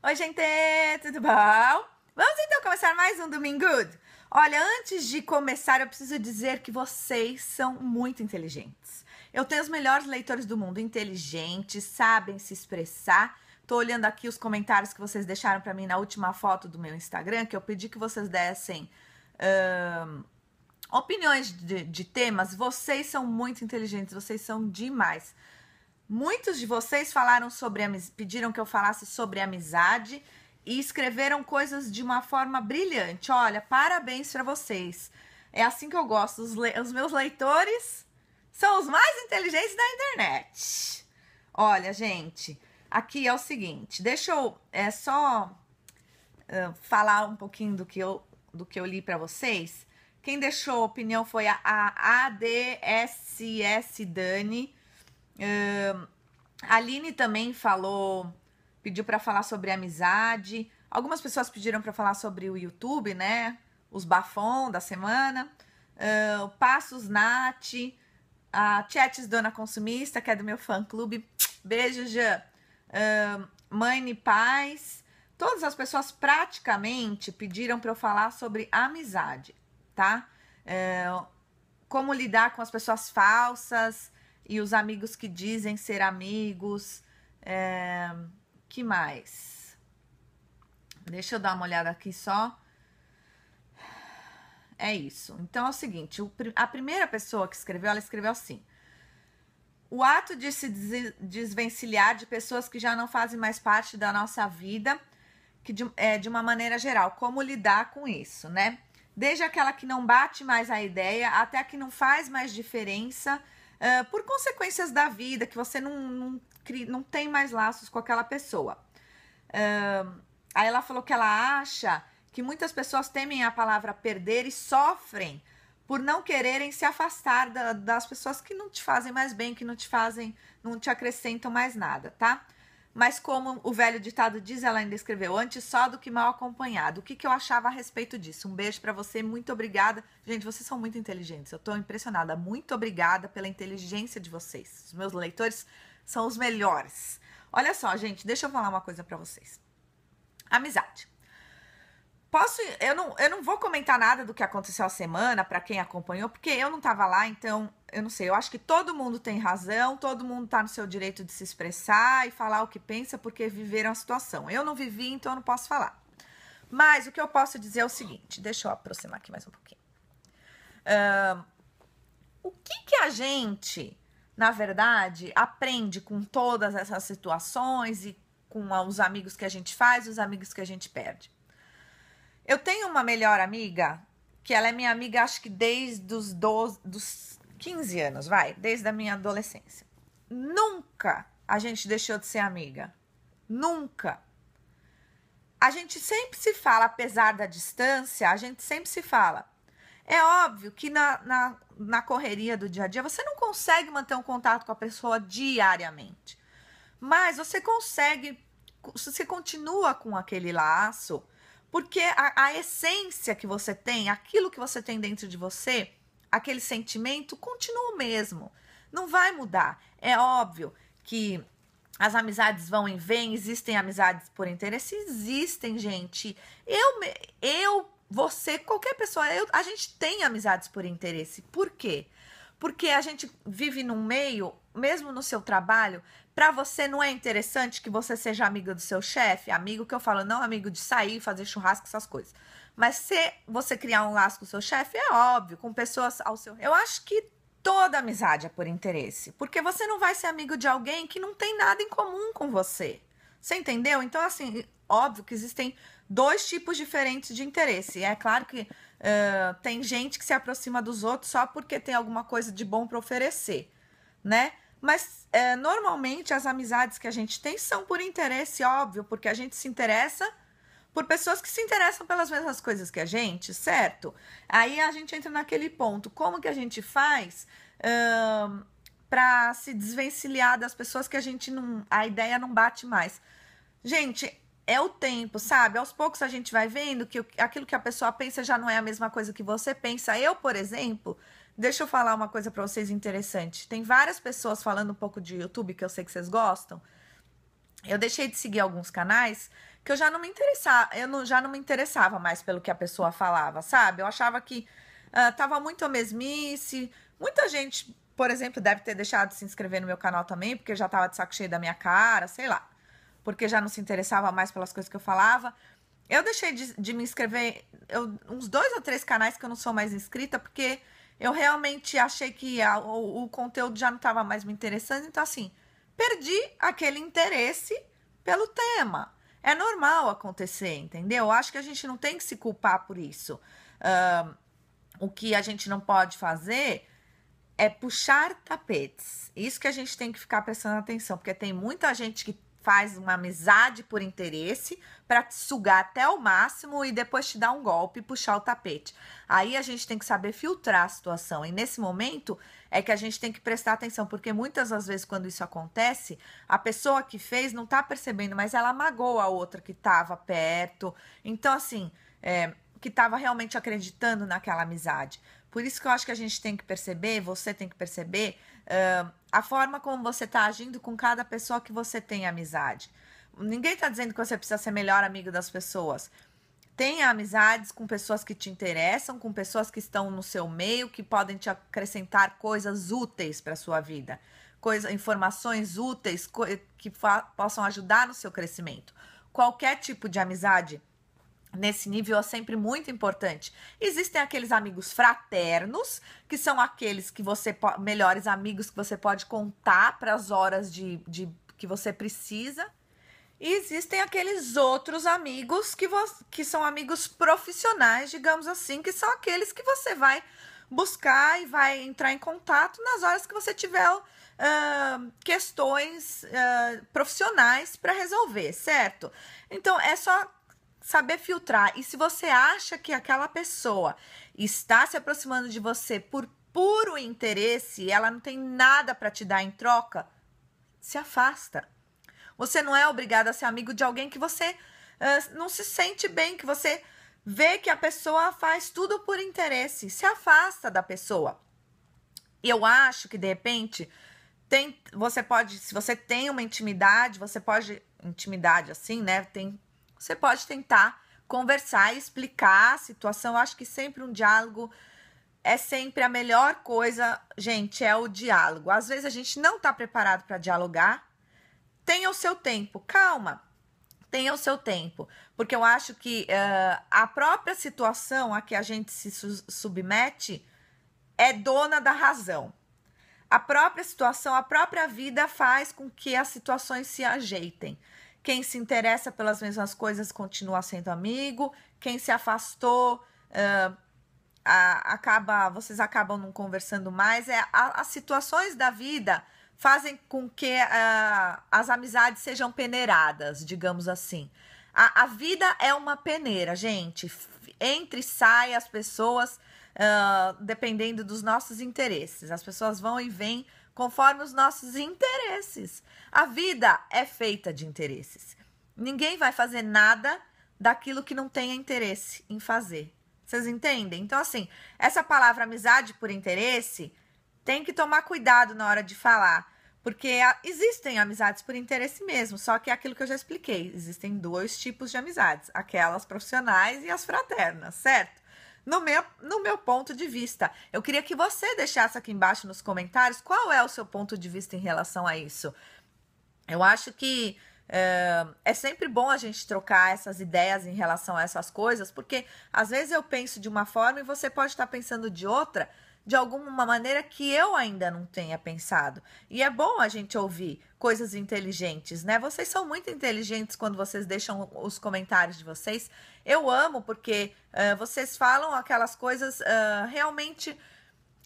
Oi, gente, tudo bom? Vamos então começar mais um Domingo Good. Olha, antes de começar, eu preciso dizer que vocês são muito inteligentes. Eu tenho os melhores leitores do mundo, inteligentes, sabem se expressar. Tô olhando aqui os comentários que vocês deixaram para mim na última foto do meu Instagram, que eu pedi que vocês dessem opiniões de, de temas. Vocês são muito inteligentes, vocês são demais. Muitos de vocês falaram sobre pediram que eu falasse sobre amizade e escreveram coisas de uma forma brilhante. Olha, parabéns para vocês. É assim que eu gosto. Os, os meus leitores são os mais inteligentes da internet. Olha, gente, aqui é o seguinte. Deixa eu é só uh, falar um pouquinho do que eu do que eu li para vocês. Quem deixou opinião foi a, a ADSS Dani. Uh, a Aline também falou, pediu para falar sobre amizade. Algumas pessoas pediram para falar sobre o YouTube, né? Os bafom da semana. Uh, Passos Nath. A Chats Dona Consumista, que é do meu fã-clube. Beijo, Jean. Uh, Mãe e Paz. Todas as pessoas praticamente pediram para eu falar sobre amizade, tá? como lidar com as pessoas falsas, e os amigos que dizem ser amigos. É, que mais? Deixa eu dar uma olhada aqui só. É isso. Então é o seguinte: a primeira pessoa que escreveu, ela escreveu assim. O ato de se desvencilhar de pessoas que já não fazem mais parte da nossa vida, que de, é, de uma maneira geral, como lidar com isso, né? Desde aquela que não bate mais a ideia, até a que não faz mais diferença, ah, por consequências da vida, que você não, não, não tem mais laços com aquela pessoa. Uh, aí ela falou que ela acha que muitas pessoas temem a palavra perder e sofrem por não quererem se afastar da, das pessoas que não te fazem mais bem, que não te fazem, não te acrescentam mais nada, tá? mas como o velho ditado diz, ela ainda escreveu antes só do que mal acompanhado. O que, que eu achava a respeito disso? Um beijo para você, muito obrigada. Gente, vocês são muito inteligentes, eu tô impressionada. Muito obrigada pela inteligência de vocês. Os meus leitores são os melhores. Olha só, gente, deixa eu falar uma coisa para vocês. Amizade. Posso, eu não, eu não vou comentar nada do que aconteceu a semana para quem acompanhou, porque eu não estava lá, então eu não sei. Eu acho que todo mundo tem razão, todo mundo está no seu direito de se expressar e falar o que pensa, porque viveram a situação. Eu não vivi, então eu não posso falar. Mas o que eu posso dizer é o seguinte: deixa eu aproximar aqui mais um pouquinho. Uh, o que, que a gente, na verdade, aprende com todas essas situações e com os amigos que a gente faz, os amigos que a gente perde? Eu tenho uma melhor amiga, que ela é minha amiga acho que desde os 12, dos 15 anos, vai, desde a minha adolescência. Nunca a gente deixou de ser amiga. Nunca. A gente sempre se fala, apesar da distância, a gente sempre se fala. É óbvio que na, na, na correria do dia a dia você não consegue manter um contato com a pessoa diariamente. Mas você consegue, você continua com aquele laço porque a, a essência que você tem, aquilo que você tem dentro de você, aquele sentimento continua o mesmo. Não vai mudar. É óbvio que as amizades vão e vêm, existem amizades por interesse, existem, gente. Eu, eu você, qualquer pessoa, eu, a gente tem amizades por interesse. Por quê? Porque a gente vive num meio, mesmo no seu trabalho, para você não é interessante que você seja amiga do seu chefe, amigo que eu falo, não amigo de sair, fazer churrasco, essas coisas. Mas se você criar um laço com o seu chefe, é óbvio, com pessoas ao seu. Eu acho que toda amizade é por interesse, porque você não vai ser amigo de alguém que não tem nada em comum com você. Você entendeu? Então, assim, óbvio que existem dois tipos diferentes de interesse. É claro que Uh, tem gente que se aproxima dos outros só porque tem alguma coisa de bom para oferecer, né? Mas é, normalmente as amizades que a gente tem são por interesse, óbvio, porque a gente se interessa por pessoas que se interessam pelas mesmas coisas que a gente, certo? Aí a gente entra naquele ponto: como que a gente faz uh, para se desvencilhar das pessoas que a gente não. a ideia não bate mais? Gente, é o tempo, sabe? Aos poucos a gente vai vendo que aquilo que a pessoa pensa já não é a mesma coisa que você pensa. Eu, por exemplo, deixa eu falar uma coisa para vocês interessante. Tem várias pessoas falando um pouco de YouTube que eu sei que vocês gostam. Eu deixei de seguir alguns canais que eu já não me interessava, eu não, já não me interessava mais pelo que a pessoa falava, sabe? Eu achava que uh, tava muito a mesmice. Muita gente, por exemplo, deve ter deixado de se inscrever no meu canal também, porque já tava de saco cheio da minha cara, sei lá porque já não se interessava mais pelas coisas que eu falava. Eu deixei de, de me inscrever eu, uns dois ou três canais que eu não sou mais inscrita, porque eu realmente achei que a, o, o, conteúdo já não estava mais me interessando. Então, assim, perdi aquele interesse pelo tema. É normal acontecer, entendeu? Acho que a gente não tem que se culpar por isso. Uh, o que a gente não pode fazer é puxar tapetes. Isso que a gente tem que ficar prestando atenção, porque tem muita gente que faz uma amizade por interesse para te sugar até o máximo e depois te dar um golpe e puxar o tapete. Aí a gente tem que saber filtrar a situação. E nesse momento é que a gente tem que prestar atenção, porque muitas das vezes quando isso acontece, a pessoa que fez não está percebendo, mas ela magoou a outra que estava perto. Então, assim, é, que estava realmente acreditando naquela amizade. Por isso que eu acho que a gente tem que perceber, você tem que perceber uh, a forma como você está agindo com cada pessoa que você tem amizade. Ninguém está dizendo que você precisa ser melhor amigo das pessoas. Tenha amizades com pessoas que te interessam, com pessoas que estão no seu meio, que podem te acrescentar coisas úteis para a sua vida, coisa, informações úteis que possam ajudar no seu crescimento. Qualquer tipo de amizade nesse nível é sempre muito importante. Existem aqueles amigos fraternos, que são aqueles que você melhores amigos que você pode contar para as horas de, de que você precisa. E existem aqueles outros amigos que, que são amigos profissionais, digamos assim, que são aqueles que você vai buscar e vai entrar em contato nas horas que você tiver uh, questões uh, profissionais para resolver, certo? Então é só saber filtrar. E se você acha que aquela pessoa está se aproximando de você por puro interesse, ela não tem nada para te dar em troca, se afasta. Você não é obrigado a ser amigo de alguém que você uh, não se sente bem, que você vê que a pessoa faz tudo por interesse, se afasta da pessoa. Eu acho que de repente tem, você pode, se você tem uma intimidade, você pode intimidade assim, né? Tem você pode tentar conversar e explicar a situação. Eu acho que sempre um diálogo é sempre a melhor coisa, gente, é o diálogo. Às vezes a gente não está preparado para dialogar. Tenha o seu tempo, calma. Tenha o seu tempo, porque eu acho que uh, a própria situação a que a gente se su submete é dona da razão. A própria situação, a própria vida faz com que as situações se ajeitem. Quem se interessa pelas mesmas coisas continua sendo amigo. Quem se afastou, uh, a, acaba, vocês acabam não conversando mais. É, a, as situações da vida fazem com que uh, as amizades sejam peneiradas, digamos assim. A, a, vida é uma peneira, gente. Entre e sai as pessoas, uh, dependendo dos nossos interesses. As pessoas vão e vêm conforme os nossos interesses. A vida é feita de interesses. Ninguém vai fazer nada daquilo que não tenha interesse em fazer. Vocês entendem? Então, assim, essa palavra amizade por interesse tem que tomar cuidado na hora de falar. Porque existem amizades por interesse mesmo, só que é aquilo que eu já expliquei. Existem dois tipos de amizades: aquelas profissionais e as fraternas, certo? no meu, no meu ponto de vista. Eu queria que você deixasse aqui embaixo nos comentários qual é o seu ponto de vista em relação a isso. Eu acho que é, é sempre bom a gente trocar essas ideias em relação a essas coisas, porque às vezes eu penso de uma forma e você pode estar pensando de outra de alguma maneira que eu ainda não tenha pensado. E é bom a gente ouvir coisas inteligentes, né? Vocês são muito inteligentes quando vocês deixam os comentários de vocês. Eu amo porque uh, vocês falam aquelas coisas uh, realmente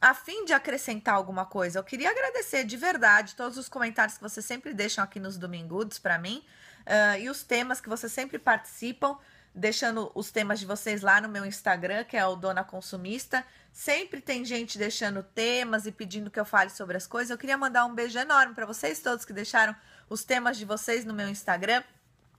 a fim de acrescentar alguma coisa. Eu queria agradecer de verdade todos os comentários que vocês sempre deixam aqui nos domingos para mim uh, e os temas que vocês sempre participam deixando os temas de vocês lá no meu Instagram, que é o Dona Consumista. Sempre tem gente deixando temas e pedindo que eu fale sobre as coisas. Eu queria mandar um beijo enorme para vocês todos que deixaram os temas de vocês no meu Instagram.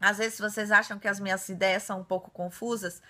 Às vezes vocês acham que as minhas ideias são um pouco confusas,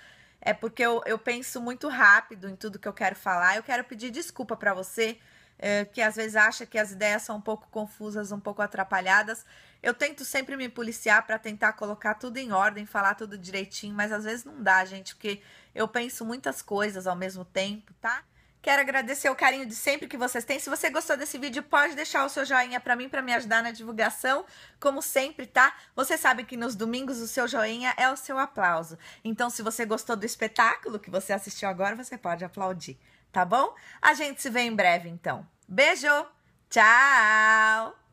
é porque eu, eu penso muito rápido em tudo que eu quero falar. Eu quero pedir desculpa para você eh, que às vezes acha que as ideias são um pouco confusas, um pouco atrapalhadas. Eu tento sempre me policiar para tentar colocar tudo em ordem, falar tudo direitinho, mas às vezes não dá, gente, porque eu penso muitas coisas ao mesmo tempo, tá? Quero agradecer o carinho de sempre que vocês têm. Se você gostou desse vídeo, pode deixar o seu joinha para mim para me ajudar na divulgação, como sempre, tá? Você sabe que nos domingos o seu joinha é o seu aplauso. Então, se você gostou do espetáculo que você assistiu agora, você pode aplaudir, tá bom? A gente se vê em breve, então. Beijo. Tchau.